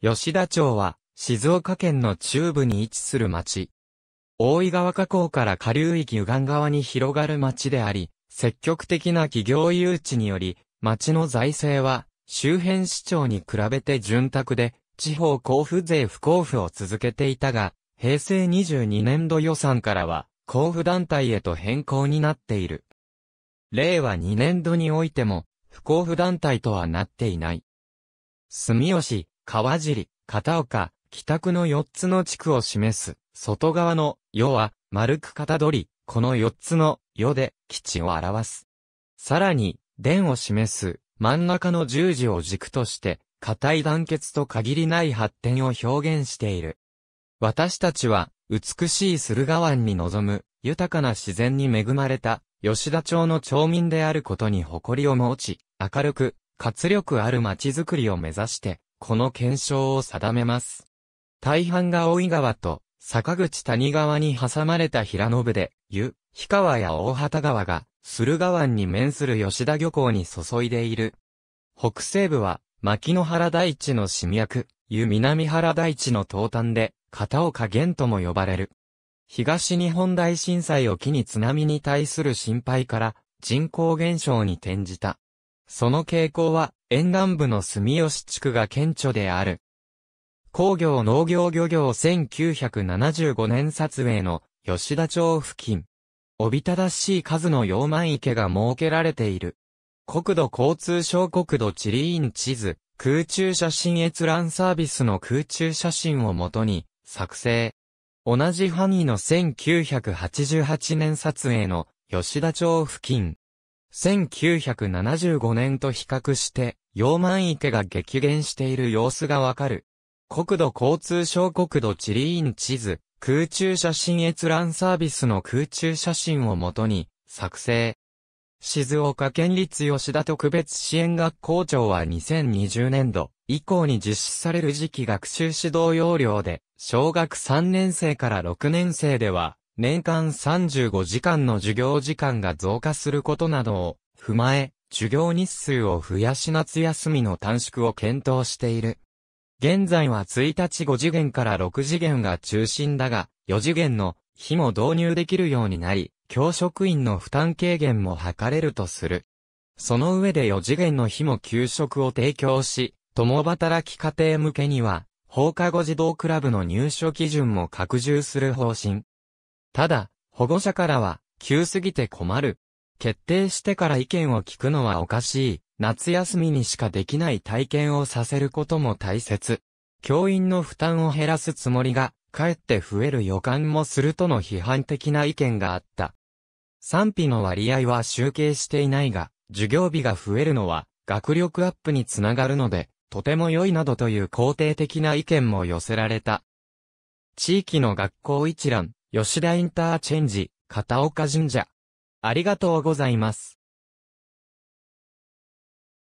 吉田町は、静岡県の中部に位置する町。大井川河口から下流域右岸側に広がる町であり、積極的な企業誘致により、町の財政は、周辺市町に比べて潤沢で、地方交付税不交付を続けていたが、平成22年度予算からは、交付団体へと変更になっている。令和2年度においても、不交付団体とはなっていない。住吉、川尻、片岡、北区の4つの地区を示す、外側の、世は、丸く型取り、この4つの、世で、基地を表す。さらに、伝を示す、真ん中の十字を軸として、固い団結と限りない発展を表現している。私たちは、美しい駿河湾に臨む、豊かな自然に恵まれた、吉田町の町民であることに誇りを持ち、明るく、活力ある街づくりを目指して、この検証を定めます。大半が大井川と坂口谷川に挟まれた平野部で、湯、氷川や大畑川が、駿河湾に面する吉田漁港に注いでいる。北西部は、牧野原大地の侵略、湯南原大地の東端で、片岡源とも呼ばれる。東日本大震災を機に津波に対する心配から、人口減少に転じた。その傾向は、沿岸部の住吉地区が顕著である。工業農業漁業1975年撮影の吉田町付近。おびただしい数の溶満池が設けられている。国土交通省国土地理院地図、空中写真閲覧サービスの空中写真をもとに作成。同じ範囲の1988年撮影の吉田町付近。1975年と比較して、溶満池が激減している様子がわかる。国土交通省国土地理院地図、空中写真閲覧サービスの空中写真をもとに、作成。静岡県立吉田特別支援学校長は2020年度以降に実施される時期学習指導要領で、小学3年生から6年生では、年間35時間の授業時間が増加することなどを踏まえ、授業日数を増やし夏休みの短縮を検討している。現在は1日5次元から6次元が中心だが、4次元の日も導入できるようになり、教職員の負担軽減も図れるとする。その上で4次元の日も給食を提供し、共働き家庭向けには、放課後児童クラブの入所基準も拡充する方針。ただ、保護者からは、急すぎて困る。決定してから意見を聞くのはおかしい。夏休みにしかできない体験をさせることも大切。教員の負担を減らすつもりが、かえって増える予感もするとの批判的な意見があった。賛否の割合は集計していないが、授業日が増えるのは、学力アップにつながるので、とても良いなどという肯定的な意見も寄せられた。地域の学校一覧、吉田インターチェンジ、片岡神社。ありがとうございます。